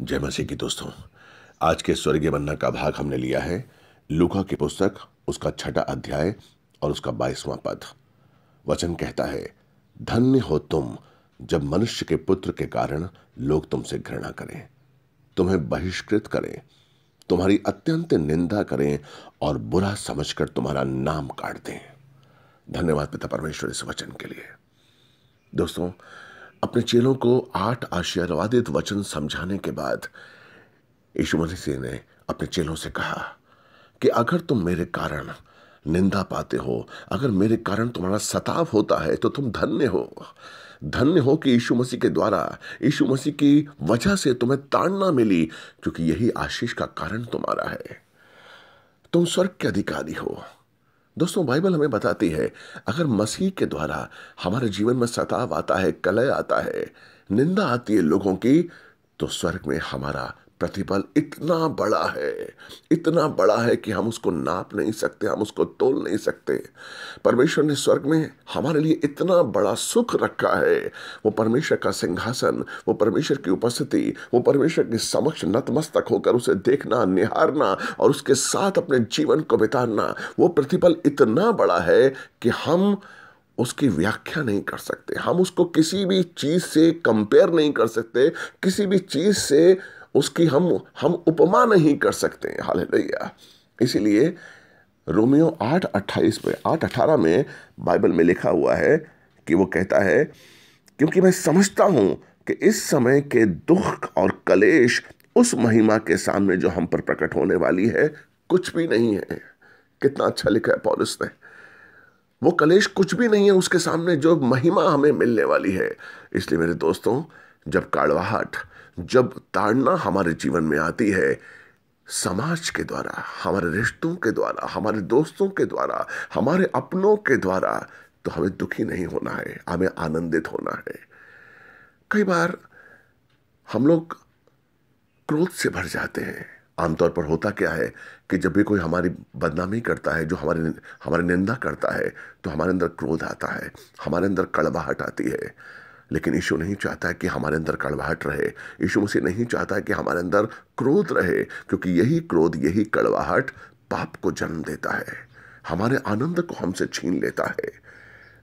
जय मसीह की दोस्तों आज के स्वर्गीय बन्ना का भाग हमने लिया है लुका की पुस्तक उसका छठा अध्याय और उसका बाईसवां पद वचन कहता है धन्य हो तुम जब मनुष्य के पुत्र के कारण लोग तुमसे घृणा करें तुम्हें बहिष्कृत करें तुम्हारी अत्यंत निंदा करें और बुरा समझकर तुम्हारा नाम काट दें धन्यवाद पिता परमेश्वर इस वचन के लिए दोस्तों अपने चेलों को आठ आशीर्वादित वचन समझाने के बाद यशु मसीह ने अपने चेलों से कहा कि अगर तुम मेरे कारण निंदा पाते हो अगर मेरे कारण तुम्हारा सताव होता है तो तुम धन्य हो धन्य हो कि यीशु मसीह के द्वारा यीशु मसीह की वजह से तुम्हें ताड़ना मिली क्योंकि यही आशीष का कारण तुम्हारा है तुम स्वर्ग के अधिकारी हो दोस्तों बाइबल हमें बताती है अगर मसीह के द्वारा हमारे जीवन में सताव आता है कलय आता है निंदा आती है लोगों की तो स्वर्ग में हमारा प्रतिबल इतना बड़ा है इतना बड़ा है कि हम उसको नाप नहीं सकते हम उसको तोल नहीं सकते परमेश्वर ने स्वर्ग में हमारे लिए इतना बड़ा सुख रखा है वो परमेश्वर का सिंहासन वो परमेश्वर की उपस्थिति वो परमेश्वर के समक्ष नतमस्तक होकर उसे देखना निहारना और उसके साथ अपने जीवन को बिताना वो प्रतिबल इतना बड़ा है कि हम उसकी व्याख्या नहीं कर सकते हम उसको किसी भी चीज़ से कंपेयर नहीं कर सकते किसी भी चीज़ से उसकी हम हम उपमा नहीं कर सकते हाल इसीलिए रोमियो आठ अट्ठाईस में आठ अठारह में बाइबल में लिखा हुआ है कि वो कहता है क्योंकि मैं समझता हूँ कि इस समय के दुख और कलेश उस महिमा के सामने जो हम पर प्रकट होने वाली है कुछ भी नहीं है कितना अच्छा लिखा है पॉलिस ने वो कलेश कुछ भी नहीं है उसके सामने जो महिमा हमें मिलने वाली है इसलिए मेरे दोस्तों जब काड़वाहट जब ताड़ना हमारे जीवन में आती है समाज के द्वारा हमारे रिश्तों के द्वारा हमारे दोस्तों के द्वारा हमारे अपनों के द्वारा तो हमें दुखी नहीं होना है हमें आनंदित होना है कई बार हम लोग क्रोध से भर जाते हैं आमतौर पर होता क्या है कि जब भी कोई हमारी बदनामी करता है जो हमारे हमारी निंदा करता है तो हमारे अंदर क्रोध आता है हमारे अंदर कड़वाहट आती है लेकिन यीशु नहीं चाहता कि हमारे अंदर कड़वाहट रहे यीशु मुझे नहीं चाहता कि हमारे अंदर क्रोध रहे क्योंकि यही क्रोध यही कड़वाहट पाप को जन्म देता है हमारे आनंद को हमसे छीन लेता है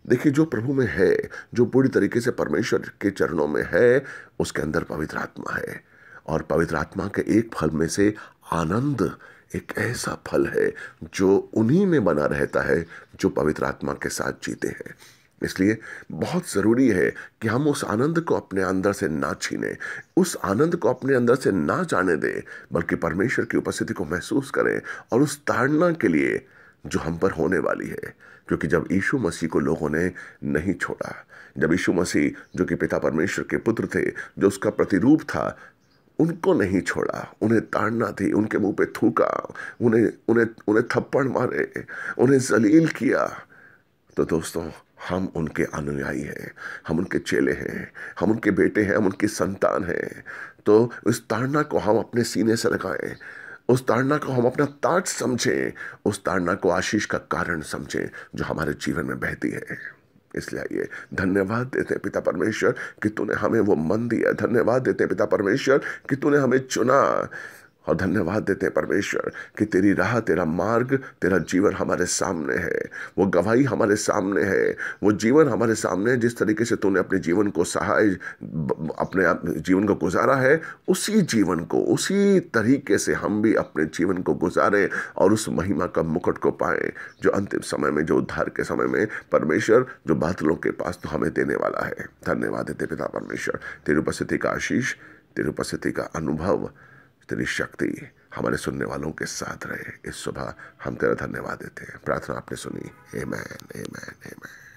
देखिए जो प्रभु में है जो पूरी तरीके से परमेश्वर के चरणों में है उसके अंदर पवित्र आत्मा है और पवित्र आत्मा के एक फल में से आनंद एक ऐसा फल है जो उन्हीं में बना रहता है जो पवित्र आत्मा के साथ जीते हैं इसलिए बहुत ज़रूरी है कि हम उस आनंद को अपने अंदर से ना छीने उस आनंद को अपने अंदर से ना जाने दें बल्कि परमेश्वर की उपस्थिति को महसूस करें और उस ताड़ना के लिए जो हम पर होने वाली है क्योंकि जब यीशु मसीह को लोगों ने नहीं छोड़ा जब यीशु मसीह जो कि पिता परमेश्वर के पुत्र थे जो उसका प्रतिरूप था उनको नहीं छोड़ा उन्हें ताड़ना थी उनके मुंह पे थूका उन्हें उन्हें उन्हें थप्पड़ मारे उन्हें जलील किया तो दोस्तों हम उनके अनुयायी हैं हम उनके चेले हैं हम उनके बेटे हैं हम उनकी संतान हैं तो उस ताड़ना को हम अपने सीने से लगाएं उस ताड़ना को हम अपना ताट समझें उस ताड़ना को आशीष का कारण समझें जो हमारे जीवन में बहती है इसलिए आइए धन्यवाद देते पिता परमेश्वर कि तूने हमें वो मन दिया धन्यवाद देते पिता परमेश्वर कि तूने हमें चुना और धन्यवाद देते हैं परमेश्वर कि तेरी राह तेरा मार्ग तेरा जीवन हमारे सामने है वो गवाही हमारे सामने है वो जीवन हमारे सामने है जिस तरीके से तूने अपने जीवन को सहाय अपने जीवन को गुजारा है उसी जीवन को उसी तरीके से हम भी अपने जीवन को गुजारें और उस महिमा का मुकुट को पाएं जो अंतिम समय में जो उद्धार के समय में परमेश्वर जो बादलों के पास तो हमें देने वाला है धन्यवाद देते पिता परमेश्वर तेरी उपस्थिति का आशीष तेरी उपस्थिति का अनुभव तेरी शक्ति हमारे सुनने वालों के साथ रहे इस सुबह हम तेरा धन्यवाद देते हैं प्रार्थना आपने सुनी hey man hey man hey man